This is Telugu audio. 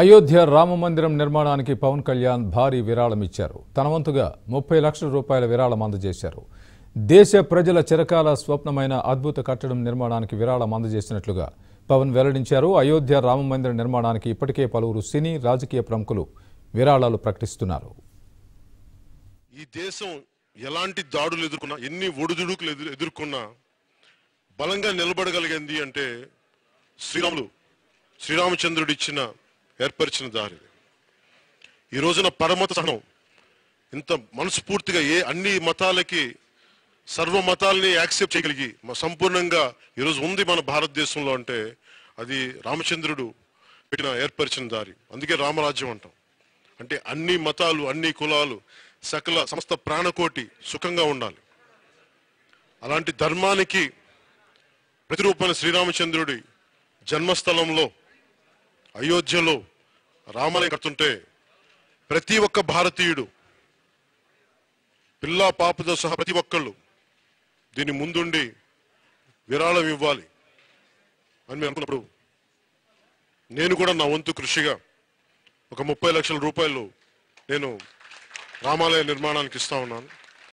అయోధ్య రామ మందిరం నిర్మాణానికి పవన్ కళ్యాణ్ భారీ విరాళం ఇచ్చారు తన వంతుగా ముప్పై లక్షల రూపాయల విరాళం అందజేశారు దేశ ప్రజల చిరకాల స్వప్నమైన అద్భుత కట్టడం నిర్మాణానికి విరాళం అందజేసినట్లుగా పవన్ వెల్లడించారు అయోధ్య రామ మందిర నిర్మాణానికి ఇప్పటికే పలువురు సినీ రాజకీయ ప్రముఖులు విరాళాలు ప్రకటిస్తున్నారు ఈ దేశం ఎలాంటి దాడులు ఎదుర్కొన్నా ఎన్ని ఒడిదుడుకులు ఎదుర్కొన్నా బలంగా నిలబడగలిగింది అంటే శ్రీరాములు శ్రీరామచంద్రుడు ఇచ్చిన ఏర్పరిచిన దారి ఈ రోజున పరమత సహనం ఇంత మనస్ఫూర్తిగా ఏ అన్ని మతాలకి సర్వ మతాలని యాక్సెప్ట్ చేయగలిగి సంపూర్ణంగా ఈరోజు ఉంది మన భారతదేశంలో అంటే అది రామచంద్రుడు పెట్టిన ఏర్పరిచిన దారి అందుకే రామరాజ్యం అంటాం అంటే అన్ని మతాలు అన్ని కులాలు సకల సమస్త ప్రాణకోటి సుఖంగా ఉండాలి అలాంటి ధర్మానికి ప్రతిరూపమైన శ్రీరామచంద్రుడి జన్మస్థలంలో అయోధ్యలో రామాలయం కడుతుంటే ప్రతి ఒక్క భారతీయుడు పిల్ల పాపతో సహా ప్రతి ఒక్కళ్ళు దీని ముందుండి విరాళం ఇవ్వాలి అని మేము అనుకున్నప్పుడు నేను కూడా నా వంతు కృషిగా ఒక ముప్పై లక్షల రూపాయలు నేను రామాలయ నిర్మాణానికి ఇస్తా ఉన్నాను